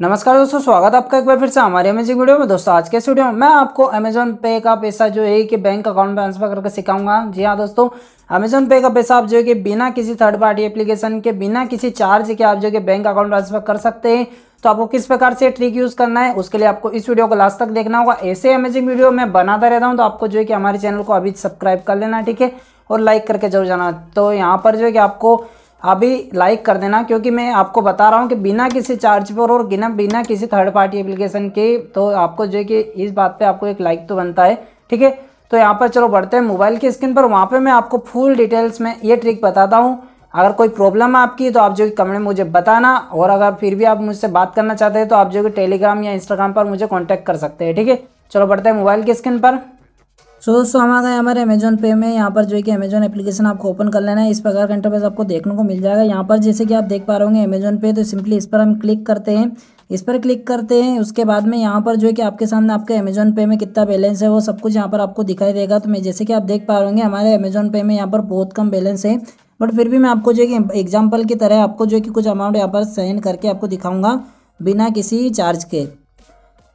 नमस्कार दोस्तों स्वागत आपका एक बार फिर से हमारे अमेजिंग वीडियो में दोस्तों आज के वीडियो में मैं आपको अमेजोन पे का पैसा जो है कि बैंक अकाउंट में ट्रांसफर करके सिखाऊंगा जी हाँ दोस्तों अमेजोन पे का पैसा आप जो है कि बिना किसी थर्ड पार्टी एप्लीकेशन के बिना किसी चार्ज के आप जो कि बैंक अकाउंट ट्रांसफर कर सकते हैं तो आपको किस प्रकार से ट्रिक यूज़ करना है उसके लिए आपको इस वीडियो को लास्ट तक देखना होगा ऐसे अमेजिंग वीडियो मैं बनाता रहता हूँ तो आपको जो है कि हमारे चैनल को अभी सब्सक्राइब कर लेना ठीक है और लाइक करके जरूर जाना तो यहाँ पर जो है कि आपको अभी लाइक कर देना क्योंकि मैं आपको बता रहा हूँ कि बिना किसी चार्ज पर और बिना बिना किसी थर्ड पार्टी एप्लीकेशन के तो आपको जो है कि इस बात पे आपको एक लाइक तो बनता है ठीक है तो यहाँ पर चलो बढ़ते हैं मोबाइल की स्क्रीन पर वहाँ पे मैं आपको फुल डिटेल्स में ये ट्रिक बताता हूँ अगर कोई प्रॉब्लम है आपकी तो आप जो कि कमेंट मुझे बताना और अगर फिर भी आप मुझसे बात करना चाहते हैं तो आप जो कि टेलीग्राम या इंस्टाग्राम पर मुझे कॉन्टैक्ट कर सकते हैं ठीक है चलो बढ़ते हैं मोबाइल की स्क्रीन पर सो so, दोस्तों हम आ गए हमारे अमेजोन पे में यहाँ पर जो है कि अमेजोन एप्लीकेशन आपको ओपन कर लेना है इस प्रकार का इंटरफेस आपको देखने को मिल जाएगा यहाँ पर जैसे कि आप देख पा रहे होंगे अमेजोन पे तो सिंपली इस पर हम क्लिक करते हैं इस पर क्लिक करते हैं उसके बाद में यहाँ पर जो है कि आपके सामने आपके अमेजोन पे में कितना बैलेंस है वो सब कुछ यहाँ पर आपको दिखाई देगा तो मैं जैसे कि आप देख पा रहे होंगे हमारे अमेजोन पे में यहाँ पर बहुत कम बैलेंस है बट फिर भी मैं आपको जो है कि एग्जाम्पल की तरह आपको जो है कि कुछ अमाउंट यहाँ पर सेंड करके आपको दिखाऊँगा बिना किसी चार्ज के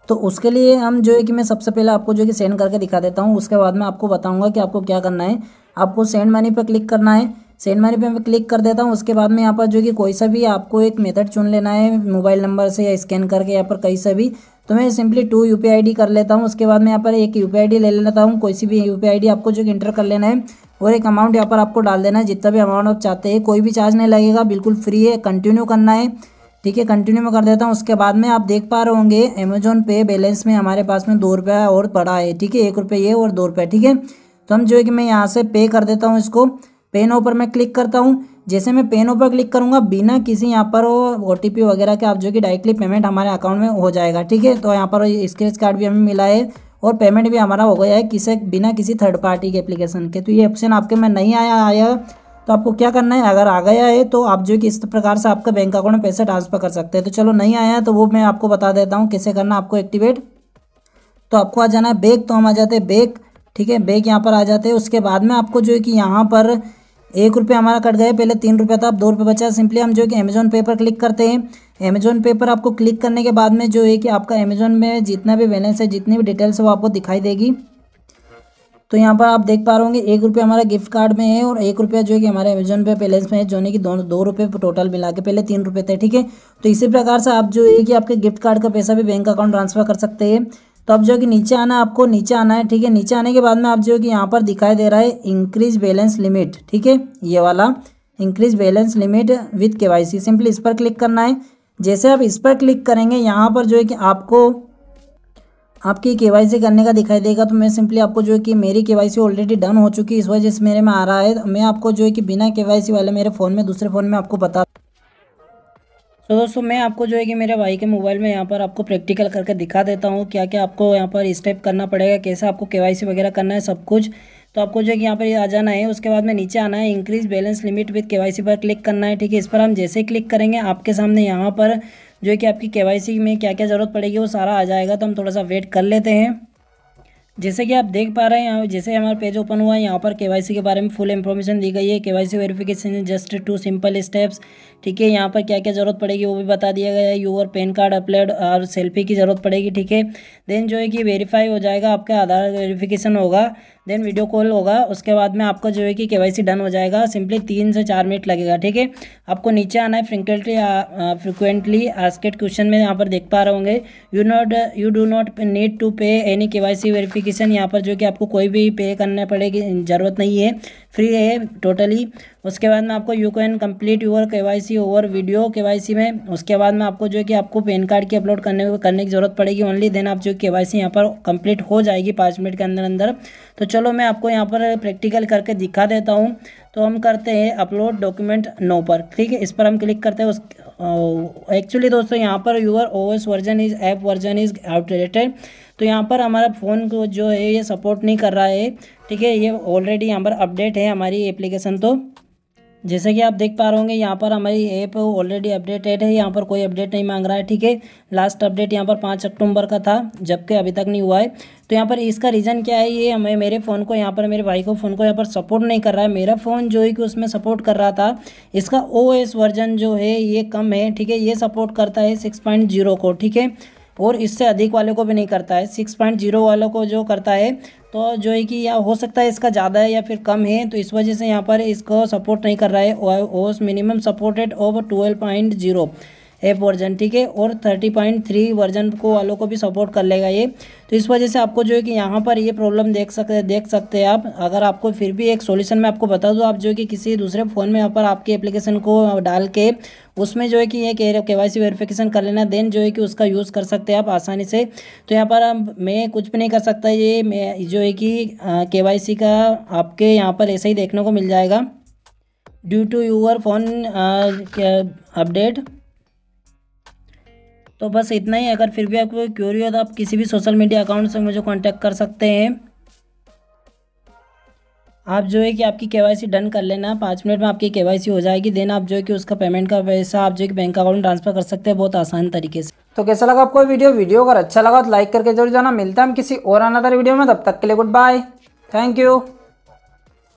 तो उसके लिए हम जो है कि मैं सबसे पहले आपको जो है कि सेंड करके दिखा देता हूँ उसके बाद में आपको बताऊँगा कि आपको क्या करना है आपको सेंड मनी पर क्लिक करना है सेंड मनी पे मैं क्लिक कर देता हूँ उसके बाद में यहाँ पर जो कि कोई सा भी आपको एक मेथड चुन लेना है मोबाइल नंबर से या स्कैन करके यहाँ पर कहीं से भी तो मैं सिंपली टू यू पी कर लेता हूँ उसके बाद में यहाँ पर एक यू पी ले लेता हूँ कोई सी भी यू पी आपको जो इंटर कर लेना है और एक अमाउंट यहाँ पर आपको डाल देना है जितना भी अमाउंट आप चाहते हैं कोई भी चार्ज नहीं लगेगा बिल्कुल फ्री है कंटिन्यू करना है ठीक है कंटिन्यू में कर देता हूँ उसके बाद में आप देख पा रहे होंगे अमेजोन पे बैलेंस में हमारे पास में दो रुपया और पड़ा है ठीक है एक रुपये ये और दो रुपये ठीक है तो हम जो है कि मैं यहाँ से पे कर देता हूँ इसको पेन ऊपर मैं क्लिक करता हूँ जैसे मैं पेन ऊपर क्लिक करूँगा बिना किसी यहाँ पर ओ टी वगैरह के आप जो कि डायरेक्टली पेमेंट हमारे अकाउंट में हो जाएगा ठीक है तो यहाँ पर स्क्रैच कार्ड भी हमें मिला है और पेमेंट भी हमारा हो गया है किसे बिना किसी थर्ड पार्टी के एप्लीकेशन के तो ये ऑप्शन आपके में नहीं आया आया तो आपको क्या करना है अगर आ गया है तो आप जो कि इस प्रकार से आपका बैंक अकाउंट में पैसे ट्रांसफर कर सकते हैं तो चलो नहीं आया तो वो मैं आपको बता देता हूँ कैसे करना आपको एक्टिवेट तो आपको आ जाना है बेक तो हम आ जाते हैं बेक ठीक है बेक यहाँ पर आ जाते हैं उसके बाद में आपको जो है कि यहाँ पर एक रुपये हमारा कट गया पहले तीन रुपये था अब दो रुपये बचा सिंपली हम जो है कि अमेज़ोन पे पर क्लिक करते हैं अमेज़ोन पे पर आपको क्लिक करने के बाद में जो है कि आपका अमेज़ोन में जितना भी बैलेंस है जितनी भी डिटेल्स है वो आपको दिखाई देगी तो यहाँ पर आप देख पा रहे होंगे एक रुपये हमारा गिफ्ट कार्ड में है और एक रुपया जो है कि हमारे अमेजोन पे बैलेंस में है जो है कि दोनों दो रुपये टोटल मिला के पहले तीन रुपये थे ठीक है तो इसी प्रकार से आप जो है कि आपके गिफ्ट कार्ड का पैसा भी बैंक अकाउंट ट्रांसफर कर सकते हैं तो अब जो है कि नीचे आना आपको नीचे आना है ठीक है नीचे आने के बाद में आप जो है कि यहाँ पर दिखाई दे रहा है इंक्रीज बैलेंस लिमिट ठीक है ये वाला इंक्रीज बैलेंस लिमिट विथ के सिंपली इस पर क्लिक करना है जैसे आप इस पर क्लिक करेंगे यहाँ पर जो है कि आपको आपकी के सी करने का दिखाई देगा तो मैं सिंपली आपको जो है कि मेरी के सी ऑलरेडी डन हो चुकी है इस वजह से मेरे में आ रहा है मैं आपको जो है कि बिना के सी वाले मेरे फ़ोन में दूसरे फ़ोन में आपको बता तो दोस्तों मैं आपको जो है कि मेरे भाई के मोबाइल में यहाँ पर आपको प्रैक्टिकल करके दिखा देता हूँ क्या क्या आपको यहाँ पर स्टेप करना पड़ेगा कैसे आपको के वगैरह करना है सब कुछ तो आपको जो है कि यहाँ पर आ जाना है उसके बाद में नीचे आना है इंक्रीज बैलेंस लिमिट विथ के पर क्लिक करना है ठीक है इस पर हम जैसे क्लिक करेंगे आपके सामने यहाँ पर जो कि आपकी के में क्या क्या ज़रूरत पड़ेगी वो सारा आ जाएगा तो हम थोड़ा सा वेट कर लेते हैं जैसे कि आप देख पा रहे हैं यहाँ जैसे हमारा पेज ओपन हुआ है यहाँ पर केवाईसी के बारे में फुल इन्फॉर्मेशन दी गई है KYC verification just two simple steps ठीक है यहाँ पर क्या क्या जरूरत पड़ेगी वो भी बता दिया गया है यूर पैन कार्ड अपलोड और सेल्फी की ज़रूरत पड़ेगी ठीक है देन जो है कि वेरीफाई हो जाएगा आपका आधार वेरीफिकेशन होगा देन वीडियो कॉल होगा उसके बाद में आपका जो है कि के डन हो जाएगा सिंपली तीन से चार मिनट लगेगा ठीक है आपको नीचे आना है फ्रिक्वेंटली फ्रिक्वेंटली आस्केट क्वेश्चन में यहाँ पर देख पा रहे होंगे you not you do not need to pay any K Y application यहाँ पर जो कि आपको कोई भी पे करने पड़ेगी ज़रूरत नहीं है फ्री है टोटली उसके बाद में आपको you can complete your K Y C over video K Y C में उसके बाद में आपको जो है कि आपको पेन कार्ड की अपलोड करने करने की ज़रूरत पड़ेगी ओनली देन आप जो के वाई सी यहाँ पर कंप्लीट हो जाएगी पाँच मिनट के अंदर अंदर तो चलो मैं आपको यहाँ पर प्रैक्टिकल करके दिखा देता हूँ तो हम करते हैं अपलोड डॉक्यूमेंट नो पर ठीक है इस पर हम क्लिक करते हैं उस एक्चुअली दोस्तों यहाँ पर your O S version is app version is outdated तो यहाँ पर हमारा फ़ोन को जो है ये सपोर्ट नहीं कर रहा है ठीक है ये ऑलरेडी यहाँ पर अपडेट है हमारी एप्लीकेशन तो जैसे कि आप देख पा रहे होंगे यहाँ पर हमारी ऐप ऑलरेडी अपडेटेड है यहाँ पर कोई अपडेट नहीं मांग रहा है ठीक है लास्ट अपडेट यहाँ पर पाँच अक्टूबर का था जबकि अभी तक नहीं हुआ है तो यहाँ पर इसका रीज़न क्या है ये हमें मेरे फ़ोन को यहाँ पर मेरे भाई को फ़ोन को यहाँ पर सपोर्ट नहीं कर रहा है मेरा फ़ोन जो है कि उसमें सपोर्ट कर रहा था इसका ओ वर्जन जो है ये कम है ठीक है ये सपोर्ट करता है सिक्स को ठीक है और इससे अधिक वाले को भी नहीं करता है सिक्स पॉइंट जीरो वालों को जो करता है तो जो है कि या हो सकता है इसका ज़्यादा है या फिर कम है तो इस वजह से यहाँ पर इसको सपोर्ट नहीं कर रहा है OS minimum supported over twelve point zero app version ठीक है और थर्टी पॉइंट थ्री वर्जन को वालों को भी सपोर्ट कर लेगा ये तो इस वजह से आपको जो है कि यहाँ पर ये प्रॉब्लम देख सकते देख सकते हैं आप अगर आपको फिर भी एक सोल्यूशन में आपको बता दूँ आप जो है कि किसी दूसरे फ़ोन में यहाँ पर आपके एप्लीकेशन को डाल के उसमें जो है कि ये के वाई सी वेरीफिकेशन कर लेना देन जो है कि उसका यूज़ कर सकते हैं आप आसानी से तो यहाँ पर मैं कुछ भी नहीं कर सकता ये मैं जो है कि के वाई सी का आपके यहाँ पर ऐसे ही देखने को मिल जाएगा due to your phone update तो बस इतना ही अगर फिर भी आपको क्यूरी हो तो आप किसी भी सोशल मीडिया अकाउंट से मुझे कॉन्टैक्ट कर सकते हैं आप जो है कि आपकी केवाईसी डन कर लेना पाँच मिनट में आपकी केवाईसी हो जाएगी देन आप जो है कि उसका पेमेंट का पैसा आप जो है कि बैंक अकाउंट ट्रांसफर कर सकते हैं बहुत आसान तरीके से तो कैसा लगा आपको वीडियो वीडियो अगर अच्छा लगा तो लाइक करके जरूर जाना मिलता है हम किसी और अनदर वीडियो में तब तक के लिए गुड बाय थैंक यू